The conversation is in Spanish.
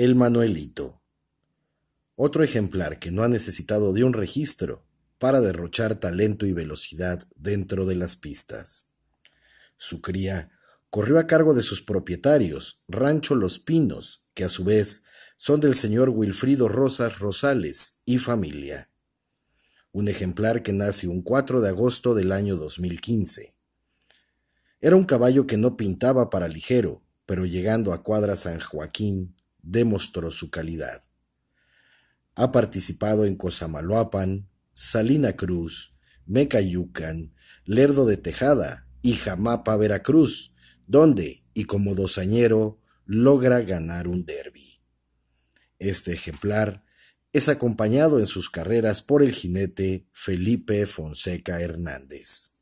El Manuelito. Otro ejemplar que no ha necesitado de un registro para derrochar talento y velocidad dentro de las pistas. Su cría corrió a cargo de sus propietarios, Rancho Los Pinos, que a su vez son del señor Wilfrido Rosas Rosales y familia. Un ejemplar que nace un 4 de agosto del año 2015. Era un caballo que no pintaba para ligero, pero llegando a Cuadra San Joaquín, demostró su calidad. Ha participado en Cosamaloapan, Salina Cruz, Mecayucan, Lerdo de Tejada y Jamapa, Veracruz, donde, y como dosañero, logra ganar un derby. Este ejemplar es acompañado en sus carreras por el jinete Felipe Fonseca Hernández.